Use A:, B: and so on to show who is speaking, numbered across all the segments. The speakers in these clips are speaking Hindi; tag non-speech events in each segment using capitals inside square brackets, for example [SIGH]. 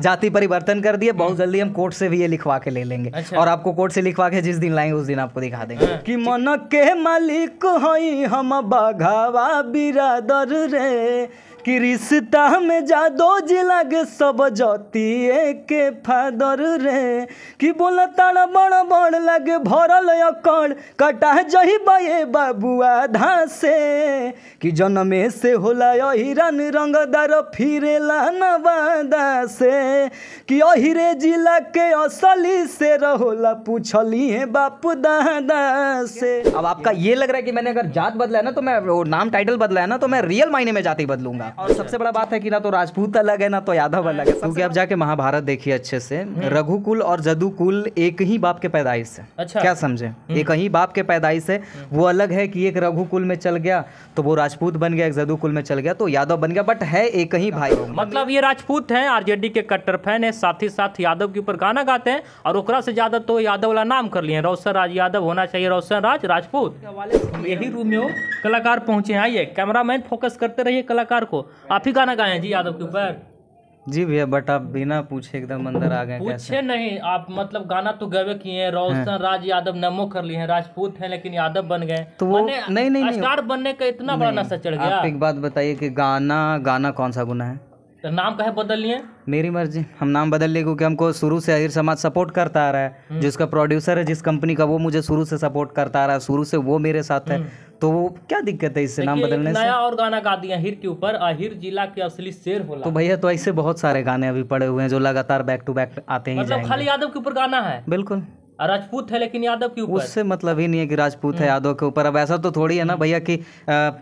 A: जाति परिवर्तन कर दिए बहुत हम्म। जल्दी हम कोर्ट से भी ये लिखवा के ले लेंगे अच्छा। और आपको कोर्ट से लिखवा के जिस दिन लाएंगे उस दिन आपको दिखा
B: देंगे हाँ। कि मन के मालिक हई हम बघावा बिरादर रे कि रिश्ता में जादो जिलग सब जतिए के फादर रे कि बोला तड़ बड़ बड़ लगे भरल अकड़ कटा जही बे बाबुआ धासे कि जन्मे से होला अहिरन रंगदार फिरेला नवादा से कि अहिरे जिला के असली से रहोला पूछली है बाप दादा से अब आपका ये लग रहा है कि मैंने अगर जात बदला है ना तो मैं नाम टाइटल बदला
A: है ना तो मैं रियल मायने में जाते ही बदलूंगा और सबसे बड़ा बात है कि ना तो राजपूत अलग है ना तो यादव अलग है क्योंकि अब जाके महाभारत देखिए अच्छे से हम्म। रघुकुल और जदुकुल एक ही बाप के पैदाइश है अच्छा क्या समझे हम्म। एक ही बाप के पैदाइश है हम्म। वो अलग है कि एक रघुकुल में चल गया तो वो राजपूत बन गया एक जदुकुल में चल गया तो यादव बन गया बट है एक ही भाई हाँ,
C: मतलब ये राजपूत है आरजेडी के कट्टर फैन है साथ ही साथ यादव के ऊपर गाना गाते हैं और ओकरा से ज्यादा तो यादव वाला नाम कर लिए रोशन राज यादव होना चाहिए रोशन राज राजपूत यही रूम में हो कलाकार पहुंचे आइए कैमरामैन फोकस करते रहिए कलाकार को आप ही गाना गाए हैं जी यादव के ऊपर
A: जी भैया बट आप बिना पूछे एकदम अंदर आ गए पूछे
C: नहीं आप मतलब गाना तो गवे किए हैं रोशन हाँ। राज यादव नमो कर लिए हैं राजपूत हैं लेकिन यादव बन गए तो वो नहीं नहीं नहीं स्टार बनने का इतना बड़ा नशा चढ़ गया आप एक
A: बात बताइए कि गाना गाना कौन सा गुना है
C: तो नाम कहे बदल लिए
A: मेरी मर्जी हम नाम बदल लिए क्योंकि हमको शुरू से अहिर समाज सपोर्ट करता आ रहा है हम्म। जिसका प्रोड्यूसर है जिस कंपनी का वो मुझे शुरू से सपोर्ट करता आ रहा है शुरू से वो मेरे साथ है हम्म। तो क्या दिक्कत है इससे नाम बदलने से नया
C: और गाना गा दिया हिर के ऊपर अहिर जिला के असली शेर हो तो भैया
A: तो ऐसे बहुत सारे गाने अभी पड़े हुए हैं जो लगातार बैक टू बैक आते हैं मतलब खाली
C: यादव के ऊपर गाना है बिल्कुल राजपूत है लेकिन यादव के ऊपर उससे
A: मतलब ही नहीं है कि राजपूत है हम्म। यादव के ऊपर अब ऐसा तो थोड़ी है ना भैया कि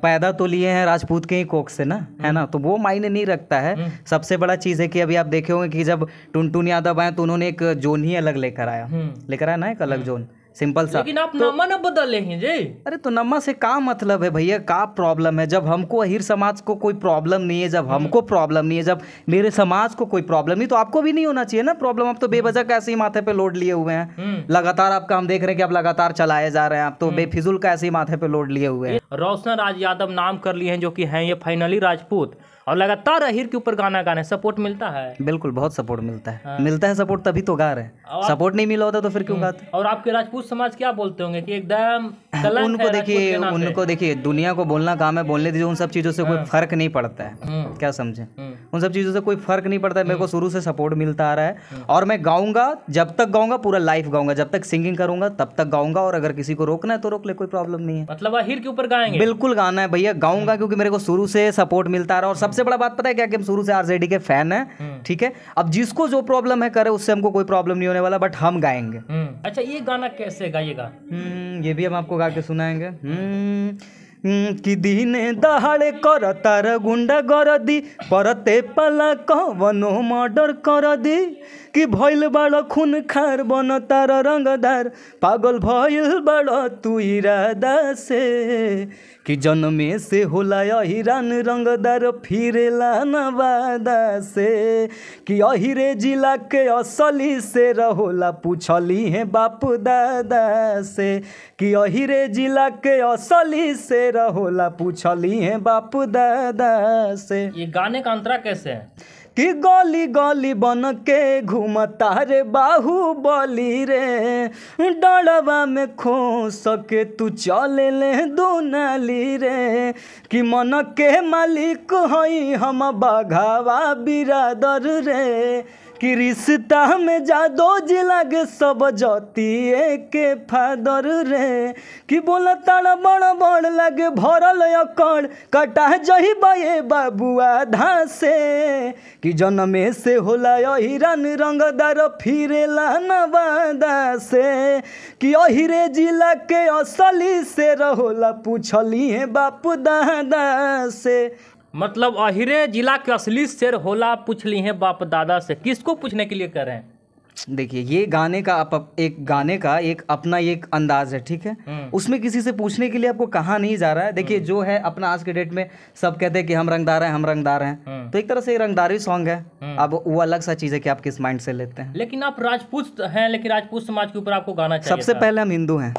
A: पैदा तो लिए हैं राजपूत के ही कोक से ना है हम्म। ना तो वो मायने नहीं रखता है हम्म। सबसे बड़ा चीज़ है कि अभी आप देखे होंगे कि जब टुनटुन यादव आए तो उन्होंने एक जोन ही अलग लेकर आया लेकर आया ना एक अलग जोन सिंपल सा लेकिन
C: आप तो, नामा ना बदले हैं जी
A: अरे तो नम्मा से का मतलब है भैया का प्रॉब्लम है जब हमको अहिर समाज को कोई प्रॉब्लम नहीं है जब हम्म। हमको प्रॉब्लम नहीं है जब मेरे समाज को कोई प्रॉब्लम नहीं तो आपको भी नहीं होना चाहिए ना प्रॉब्लम आप तो हम्म। बेवजह का ऐसे ही माथे पे लोड लिए हुए हैं हम्म। लगातार आपका हम देख रहे हैं कि आप लगातार चलाए जा रहे हैं आप तो बेफिजुल का ऐसे ही माथे पे लोड लिए हुए हैं
C: रोशन राज यादव नाम कर लिए हैं जो की है ये फाइनली राजपूत और लगातार अहिर के ऊपर गाना गाने सपोर्ट मिलता है
A: बिल्कुल बहुत सपोर्ट मिलता है हाँ। मिलता है सपोर्ट तभी तो गा रहे हैं सपोर्ट नहीं मिला होता तो फिर क्यों हम्म।
C: गाते और आपके राजपूत समाज क्या बोलते होंगे कि एकदम [LAUGHS] उनको देखिए उनको
A: देखिए दुनिया को बोलना काम है बोलने दीजिए उन सब चीज़ों से कोई हाँ। फर्क नहीं पड़ता है हम्म। क्या समझे हम्म। उन सब चीज़ों से कोई फर्क नहीं पड़ता है मेरे को शुरू से सपोर्ट मिलता आ रहा है और मैं गाऊंगा जब तक गाऊंगा पूरा लाइफ गाऊंगा जब तक सिंगिंग करूंगा तब तक गाऊंगा और अगर किसी को रोकना है तो रोक ले कोई प्रॉब्लम नहीं है
C: मतलब अहिर के ऊपर गाएंगे बिल्कुल
A: गाना है भैया गाऊंगा क्योंकि मेरे को शुरू से सपोर्ट मिलता रहा और सब सबसे बड़ा बात पता है क्या कि हम शुरू से आरजेडी के फैन हैं हम्म। ठीक है अब जिसको जो प्रॉब्लम है करे उससे हमको कोई प्रॉब्लम नहीं होने वाला बट हम गाएंगे हम्म।
C: अच्छा ये गाना कैसे गाइएगा
B: हम्म, ये भी हम आपको गा के सुनाएंगे कि दिन दहाड़े कर तार गुंडा कर दी परते पला कवनो मर्डर कर दी कि भइल बड़ खून खार बन तार रंगदार पागल भइल बड़ तू इरादा से कि जन्मे से होला अहिरान रंगदार फिरेला नवादा से कि अहिरे जिला के असली से रहोला पूछली है बाप दादा से कि अहिरे जिला के असली से रहोला पूछली है बाप दादा से
C: ये गाने का अंतरा कैसे है
B: कि गली गली बन के घूमता रे बाहुबली रे डरवा में खो सके तू चल ले दोनाली रे कि मन के मालिक हई हम बाघावा बिरादर रे कि रिश्ता में जादो जिलाग सब जतिए के फादर रे कि बोला तड़ बड़ बड़ लगे भरल अकड़ कटा जही बे बाबुआ धा से कि जन्मे से होला अहिरान रंगदार फिरेला नवादा से कि अहिरे जिला के असली से रहोला पूछली है बाप दादा
C: से मतलब अहिरे जिला के असली शेर होला पूछ ली है बाप दादा से किसको पूछने के लिए कर रहे हैं
A: देखिए ये गाने का आप एक गाने का एक अपना एक अंदाज है ठीक है हम्म। उसमें किसी से पूछने के लिए आपको कहा नहीं जा रहा है देखिए हम्म। जो है अपना आज के डेट में सब कहते हैं कि हम रंगदार हैं हम रंगदार हैं हम्म। तो एक तरह से ये रंगदारी सॉन्ग है अब वो अलग सा चीज है कि आप किस माइंड से लेते हैं
C: लेकिन आप राजपूत हैं लेकिन राजपूत समाज के ऊपर आपको गाना सबसे पहले हम हिंदू हैं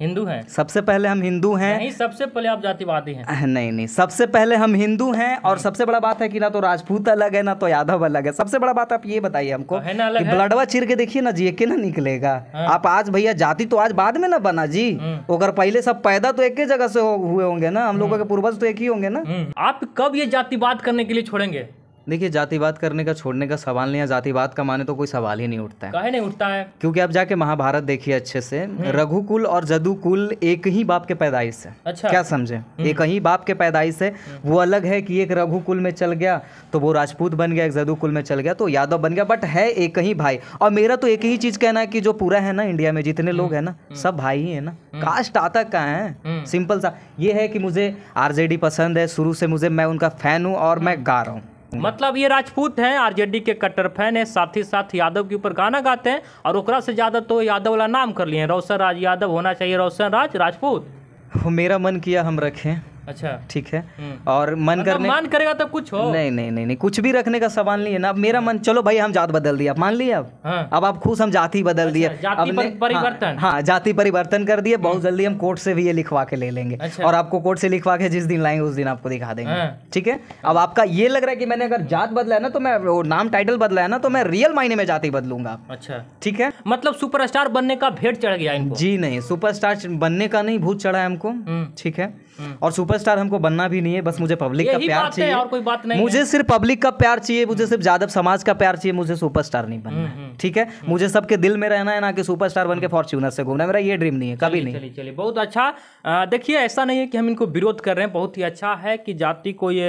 C: हिंदू हैं
A: सबसे पहले हम हिंदू हैं नहीं
C: सबसे पहले आप जातिवादी हैं
A: नहीं नहीं सबसे पहले हम हिंदू हैं और सबसे बड़ा बात है कि ना तो राजपूत अलग है ना तो यादव अलग है सबसे बड़ा बात आप ये बताइए
C: हमको है ना अलग ब्लडवा
A: चीर के देखिए ना जी एक ना निकलेगा हाँ। आप आज भैया जाति तो आज बाद में ना बना जी हम्म। अगर पहले सब पैदा तो एक ही जगह से हुए होंगे ना हम लोगों हम्म। के पूर्वज तो एक ही होंगे ना हम्म।
C: आप कब ये जातिवाद करने के लिए छोड़ेंगे
A: देखिए जातिवाद करने का छोड़ने का सवाल नहीं है जातिवाद का माने तो कोई सवाल ही नहीं उठता है नहीं उठता है क्योंकि आप जाके महाभारत देखिए अच्छे से हम्म। रघुकुल और जदुकुल एक ही बाप के पैदाइश है अच्छा क्या समझे हम्म। एक ही बाप के पैदाइश है हम्म। वो अलग है कि एक रघुकुल में चल गया तो वो राजपूत बन गया एक जदुकुल में चल गया तो यादव बन गया बट है एक ही भाई और मेरा तो एक ही चीज कहना है कि जो पूरा है ना इंडिया में जितने लोग है ना सब भाई ही है ना कास्ट आता का है सिंपल सा ये है कि मुझे आरजेडी पसंद है शुरू से मुझे मैं उनका फैन हूँ और मैं गा रहा हूँ
C: हम्म। मतलब ये राजपूत हैं आरजेडी के कट्टर फैन है साथ ही साथ यादव के ऊपर गाना गाते हैं और ओकरा से ज़्यादा तो यादव वाला नाम कर लिए हैं रौशन राज यादव होना चाहिए रौशन राज राजपूत
A: मेरा मन किया हम रखें अच्छा ठीक है हम्म। और मन मतलब करने मन
C: करेगा तो कुछ हो नहीं
A: नहीं नहीं नहीं कुछ भी रखने का सवाल नहीं है ना अब मेरा मन चलो भाई हम जात बदल दिया आप मान लिया अब हाँ। अब आप खुश हम जाति बदल दिए अच्छा, जाति परिवर्तन हाँ, हाँ जाति परिवर्तन कर दिए बहुत हम्म। जल्दी हम कोर्ट से भी ये लिखवा के ले लेंगे अच्छा। और आपको कोर्ट से लिखवा के जिस दिन लाएंगे उस दिन आपको दिखा देंगे हाँ। ठीक है अब आपका ये लग रहा है की मैंने अगर जात बदला है ना तो मैं नाम टाइटल बदला है ना तो मैं रियल मायने में जाति बदलूंगा
C: अच्छा ठीक है मतलब सुपर बनने का भेंट चढ़ गया जी नहीं
A: सुपर बनने का नहीं भूत चढ़ा है हमको हम्म। ठीक है हम्म। और सुपरस्टार हमको बनना भी नहीं है बस मुझे पब्लिक का प्यार चाहिए और कोई बात नहीं मुझे सिर्फ पब्लिक का प्यार चाहिए मुझे सिर्फ यादव समाज का प्यार चाहिए मुझे सुपरस्टार नहीं बनना है हम्म, हम्म। ठीक है हम्म। मुझे सबके दिल में रहना है ना कि सुपरस्टार बन के फॉर्च्यूनर हम्म। से घूमना मेरा ये ड्रीम नहीं है
C: कभी नहीं चलिए बहुत अच्छा देखिए ऐसा नहीं है कि हम इनको विरोध कर रहे हैं बहुत ही अच्छा है कि जाति को ये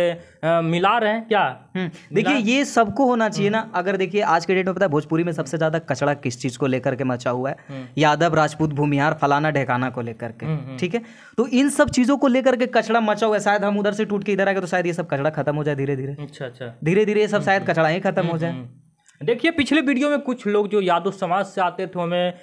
C: मिला रहे हैं क्या हम्म, देखिए ये सबको होना चाहिए ना अगर देखिए आज
A: के डेट में पता है भोजपुरी में सबसे ज्यादा कचड़ा किस चीज को लेकर के मचा हुआ है यादव राजपूत भूमिहार फलाना ढेकाना को लेकर के ठीक है तो इन सब चीजों को लेकर के कचड़ा मचा हुआ है शायद हम उधर से टूट के इधर आ गए तो शायद ये सब कचड़ा खत्म हो जाए धीरे धीरे अच्छा अच्छा धीरे धीरे ये सब शायद कचड़ा ही खत्म हो जाए
C: देखिए पिछले वीडियो में कुछ लोग जो यादव समाज से आते थे हमें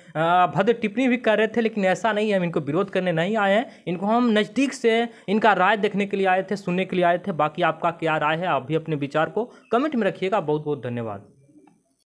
C: भद्र टिप्पणी भी कर रहे थे लेकिन ऐसा नहीं है हम इनको विरोध करने नहीं आए हैं इनको हम नज़दीक से इनका राय देखने के लिए आए थे सुनने के लिए आए थे बाकी आपका क्या राय है आप भी अपने विचार को कमेंट में रखिएगा बहुत बहुत धन्यवाद